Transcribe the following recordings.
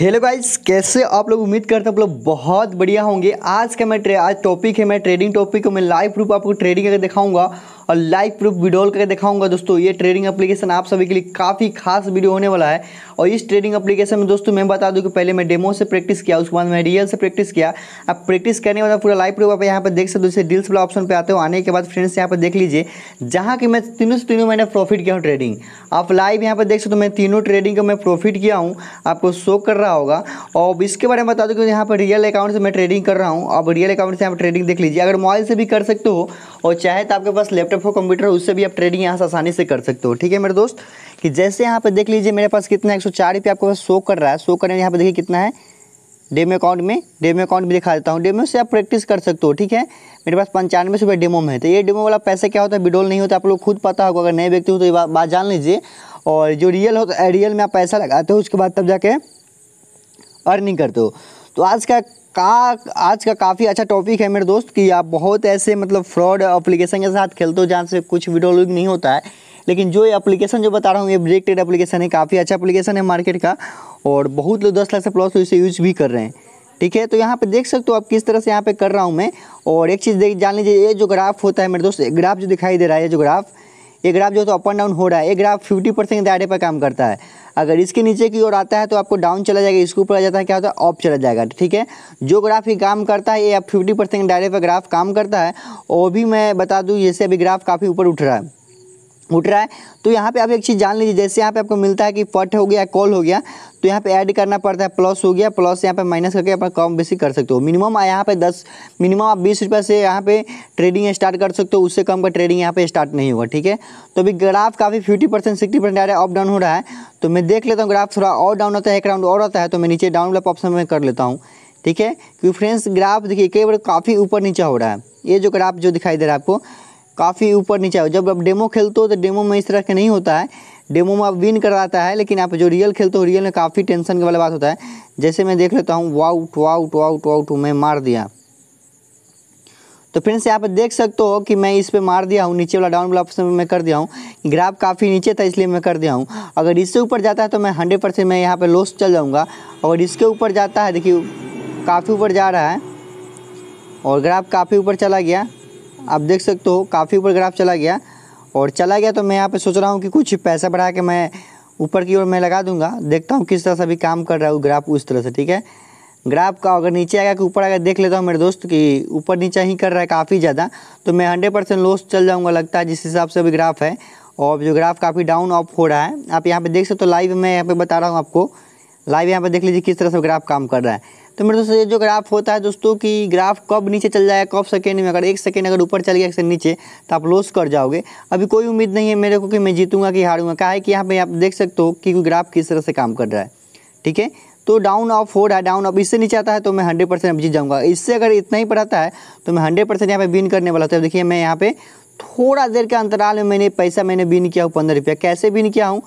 hello guys कैसे आप लोग उम्मीद करते हैं आप लोग बहुत बढ़िया होंगे आज का मैं आज टॉपिक है मैं ट्रेडिंग टॉपिक को मैं लाइव प्रूफ आपको ट्रेडिंग अगर दिखाऊंगा और लाइव प्रूफ वीडियो करके दिखाऊंगा दोस्तों ये ट्रेडिंग एप्लीकेशन आप सभी के लिए काफ़ी खास वीडियो होने वाला है और इस ट्रेडिंग एप्लीकेशन में दोस्तों मैं बता दूँ कि पहले मैं डेमो से प्रैक्टिस किया उसके बाद मैं रियल से प्रैक्टिस किया अब प्रैक्टिस करने वाला पूरा लाइव प्रूफ आप यहाँ पर देख सकते हो डील्स वाला ऑप्शन पर आते हो आने के बाद फ्रेंड्स यहाँ पर देख लीजिए जहाँ कि मैं तीनों से तीनों मैंने प्रॉफिट किया हूँ ट्रेडिंग आप लाइव यहाँ पर देख सकते हो मैं तीनों ट्रेडिंग का मैं प्रॉफिट किया हूँ आपको शो कर रहा होगा और इसके बारे में बता दूँ कि यहाँ पर रियल अकाउंट से मैं ट्रेडिंग कर रहा हूँ अब रियल अकाउंट से यहाँ पर ट्रेडिंग देख लीजिए अगर मोबाइल से भी कर सकते हो और चाहे तो आपके पास लैपटॉप हो कंप्यूटर हो उससे भी आप ट्रेडिंग यहाँ से आसानी से कर सकते हो ठीक है मेरे दोस्त कि जैसे यहाँ पर देख लीजिए मेरे पास कितना एक सौ चार रुपये आपके पास शो कर रहा है शो करने यहाँ पर देखिए कितना है डेमो अकाउंट में डेमो अकाउंट भी दिखा देता हूँ डेमो से आप प्रैक्टिस कर सकते हो ठीक है मेरे पास पंचानवे सौ रुपये डेमो में है तो ये डेमो वाला पैसा क्या होता है विडोल नहीं होता आप लोग खुद पता होगा अगर नए व्यक्ति हो तो ये बात बा, जान लीजिए और जो रियल हो तो रियल में आप पैसा लगाते हो उसके बाद तब जाके अर्निंग करते हो तो आज का का आज का काफ़ी अच्छा टॉपिक है मेरे दोस्त कि आप बहुत ऐसे मतलब फ्रॉड अप्लीकेशन के साथ खेलते हो जहाँ से कुछ वीडियो लुक नहीं होता है लेकिन जो ये अप्लीकेशन जो बता रहा हूँ ये ब्रेकटेड अप्लीकेशन है काफ़ी अच्छा अप्लीकेशन है मार्केट का और बहुत लोग दस लाख से प्लस इसे यूज़ भी कर रहे हैं ठीक है तो यहाँ पे देख सकते हो आप किस तरह से यहाँ पे कर रहा हूँ मैं और एक चीज़ देख जान लीजिए ये जो ग्राफ होता है मेरे दोस्त ग्राफ जो दिखाई दे रहा है ये जो ग्राफ ये ग्राफ जो है तो अप एंड डाउन हो रहा है ये ग्राफ फिफ्टी परसेंट दायरे पर काम करता है अगर इसके नीचे की ओर आता है तो आपको डाउन चला जाएगा इसके ऊपर आ जाता है क्या होता है ऑफ चला जाएगा ठीक है जो ग्राफ ही काम करता है ये आप फिफ्टी परसेंट दायरे पर ग्राफ काम करता है वो भी मैं बता दूँ जैसे अभी ग्राफ काफ़ी ऊपर उठ रहा है उठ रहा है तो यहाँ पे आप एक चीज़ जान लीजिए जैसे यहाँ पे आपको मिलता है कि फट हो गया कॉल हो गया तो यहाँ पे ऐड करना पड़ता है प्लस हो गया प्लस यहाँ पे माइनस करके अपना कम बेसी कर सकते हो मिनिमम यहाँ पे दस मिनिमम आप बीस रुपये से यहाँ पे ट्रेडिंग स्टार्ट कर सकते हो उससे कम का ट्रेडिंग यहाँ पे स्टार्ट नहीं होगा ठीक है तो अभी ग्राफ काफ़ी फिफ्टी परसेंट सिक्सटी परसेंट आ रहा है अप डाउन हो रहा है तो मैं देख लेता हूँ ग्राफ थोड़ा और डाउन होता है एक राउंड और होता है तो मैं नीचे डाउन वाला ऑप्शन में कर लेता हूँ ठीक है क्योंकि फ्रेंड्स ग्राफ देखिए कई बार काफ़ी ऊपर नीचे हो रहा है ये जो ग्राफ जो दिखाई दे रहा है आपको काफ़ी ऊपर नीचे हो जब आप डेमो खेलते हो तो डेमो में इस तरह के नहीं होता है डेमो में आप विन कराता है लेकिन आप जो रियल खेलते हो रियल में काफ़ी टेंशन के वाला बात होता है जैसे मैं देख लेता हूँ वाउट वाउट वाउट वाउट मैं मार दिया तो फ्रेंड्स यहाँ पे देख सकते हो कि मैं इस पर मार दिया हूँ नीचे वाला डाउन वाला ऑप्शन में कर दिया हूँ ग्राफ काफ़ी नीचे था इसलिए मैं कर दिया हूँ अगर इससे ऊपर जाता है तो मैं हंड्रेड परसेंट मैं यहाँ पर लॉस चल जाऊँगा और इसके ऊपर जाता है देखिए काफ़ी ऊपर जा रहा है और ग्राफ काफ़ी ऊपर चला गया आप देख सकते हो काफ़ी ऊपर ग्राफ चला गया और चला गया तो मैं यहाँ पे सोच रहा हूँ कि कुछ पैसा बढ़ा के मैं ऊपर की ओर मैं लगा दूंगा देखता हूँ किस तरह से अभी काम कर रहा हूँ ग्राफ उस तरह से ठीक है ग्राफ का अगर नीचे आएगा कि ऊपर आएगा देख लेता हूँ मेरे दोस्त कि ऊपर नीचे ही कर रहा है काफ़ी ज़्यादा तो मैं हंड्रेड परसेंट लॉस चल जाऊँगा लगता है जिस हिसाब से अभी ग्राफ है और जो ग्राफ काफ़ी डाउन ऑफ हो रहा है आप यहाँ पे देख सकते हो तो लाइव मैं यहाँ पर बता रहा हूँ आपको लाइव यहाँ पे देख लीजिए किस तरह से ग्राफ काम कर रहा है तो मेरे दोस्तों ये जो ग्राफ होता है दोस्तों कि ग्राफ कब नीचे चल जाएगा कब सेकेंड में अगर एक सेकेंड अगर ऊपर चल गया एक सेकेंड नीचे तो आप लॉस कर जाओगे अभी कोई उम्मीद नहीं है मेरे को कि मैं जीतूंगा कि हारूंगा क्या है कि यहाँ पे आप देख सकते हो कि ग्राफ किस तरह से काम कर रहा है ठीक है तो डाउन ऑफ हो रहा है डाउन ऑफ इससे नीचे आता है तो मैं हंड्रेड परसेंट जीत जाऊँगा इससे अगर इतना ही पड़ाता है तो मैं हंड्रेड परसेंट यहाँ विन करने वाला था तो देखिए मैं यहाँ पर थोड़ा देर के अंतराल में मैंने पैसा मैंने विन किया हूँ पंद्रह रुपया कैसे विन किया हूँ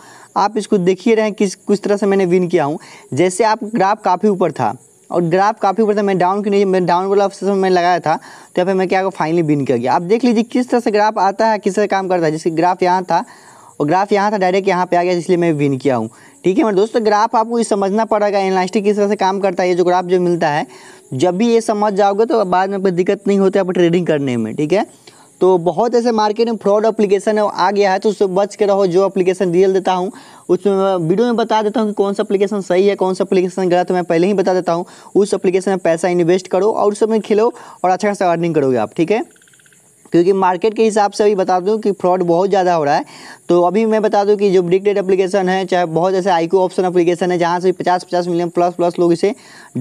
आप इसको देखिए रहे किस किस तरह से मैंने विन किया हूँ जैसे आप ग्राफ काफ़ी ऊपर था और ग्राफ काफ़ी ऊपर था मैं डाउन क्यों नहीं मैं डाउन वाला ऑप्शन में लगाया था तो यहाँ पे मैं क्या फाइनली बिन कर गया आप देख लीजिए किस तरह से ग्राफ आता है किस तरह काम करता है जैसे ग्राफ यहाँ था और ग्राफ यहाँ था डायरेक्ट यहाँ पे आ गया इसलिए मैं विन किया हूँ ठीक है मेरे दोस्तों ग्राफ आपको ये समझना पड़ेगा इलास्टिक किस तरह से काम करता है ये जो ग्राफ जो मिलता है जब भी ये समझ जाओगे तो बाद में कोई दिक्कत नहीं होती आपको ट्रेडिंग करने में ठीक है तो बहुत ऐसे मार्केट में फ्रॉड अप्लीकेशन आ गया है तो उससे बच के रहो जो अप्लीकेशन रियल देता हूँ उसमें वीडियो में बता देता हूँ कि कौन सा अप्लीकेशन सही है कौन सा अप्लीकेशन गलत है मैं पहले ही बता देता हूँ उस अप्लीकेशन में पैसा इन्वेस्ट करो और उसमें खिलो खेलो और अच्छा खासा अर्निंग करोगे आप ठीक है क्योंकि मार्केट के हिसाब से भी बता दूँ कि फ्रॉड बहुत ज़्यादा हो रहा है तो अभी मैं बता दूं कि जो ब्रिकडेट एप्लीकेशन है चाहे बहुत जैसे आईक्यू ऑप्शन एप्लीकेशन है जहाँ से पचास पचास मिलियन प्लस प्लस लोग इसे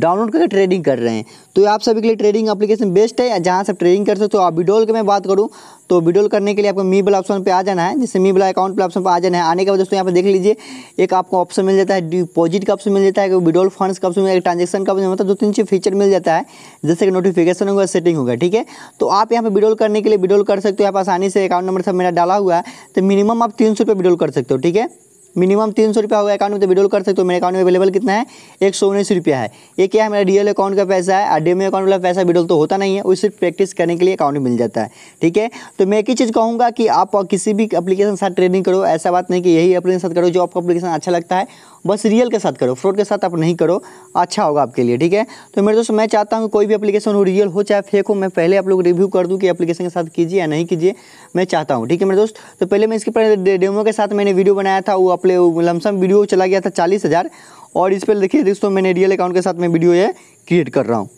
डाउनलोड करके ट्रेडिंग कर रहे हैं तो आप सभी के लिए ट्रेडिंग एप्लीकेशन बेस्ट है जहाँ से ट्रेडिंग कर सकते हो आप विडोल की मैं बात करूँ तो विडोल करने के लिए आपको मी वाला ऑप्शन पर आ जाना है जैसे मी वाला अकाउंट पर ऑप्शन पर आ जाना है आने के बाद दोस्तों यहाँ पर देख लीजिए एक आपको ऑप्शन मिल जाता है डिपोजिट का ऑप्शन मिल जाता है विडोल फंड का ऑप्शन मिल ट्रांजेक्शन का ऑप्शन मतलब दो तीन चीज फीचर मिल जाता है जैसे कि नोटिफिकेशन होगा सेटिंग होगा ठीक है तो आप यहाँ पे विडोल करने के लिए विडोल कर सकते हो आप आसानी से अकाउंट नंबर सब मेरा डाला हुआ है तो मिनिमम आप तीन सौ रुपये विड्रॉल कर सकते हो ठीक है मिनिमम तीन सौ रुपया होगा अकाउंट में तो विड्रॉल कर सकते हो मेरे अकाउंट में अवेलेबल कितना है एक सौ उन्नीस रुपया है ये क्या है मेरा डीएल अकाउंट का पैसा है डी एम अकाउंट वाला पैसा विड्रॉल तो होता नहीं है उसे सिर्फ प्रैक्टिस करने के लिए अकाउंट मिल जाता है ठीक है तो मैं एक ही चीज़ कहूँगा कि आप किसी भी अपलीकेशन के साथ ट्रेडिंग करो ऐसा बात नहीं कि यही अपने साथ करो जो आपको अपलीकेशन अच्छा लगता है बस रियल के साथ करो फ्रॉड के साथ आप नहीं करो अच्छा होगा आपके लिए ठीक है तो मेरे दोस्तों मैं चाहता हूँ कोई भी एप्लीकेशन हो रियल हो चाहे फेक हो मैं पहले आप लोग रिव्यू कर दूँ कि एप्लीकेशन के साथ कीजिए या नहीं कीजिए मैं चाहता हूँ ठीक है मेरे दोस्त तो पहले मैं इसके पहले डेमो के साथ मैंने वीडियो बनाया था वो अपने लमसम वीडियो चला गया था चालीस और इस पर देखिए दोस्तों मैंने रियल अकाउंट के साथ मैं वीडियो ये क्रिएट कर रहा हूँ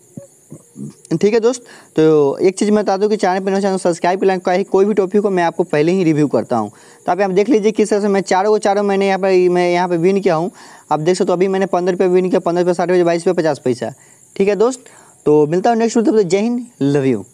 ठीक है दोस्त तो एक चीज़ मैं बता दूँ कि चैनल पर नौ चैनल सब्सक्राइब कर लेना कोई भी टॉपिक को मैं आपको पहले ही रिव्यू करता हूँ तो आप यहाँ देख लीजिए किस तरह से मैं चारों को चारों मैंने यहाँ पर मैं यहाँ पर विन किया हूँ आप देख सकते हो अभी मैंने पंद्रह रुपये विन किया पंद्रह रुपये साठ रुपये बाईस रुपये पचास पैसा ठीक है दोस्त तो मिलता हूँ नेक्स्ट वीडियो तो जय हिंद लव यू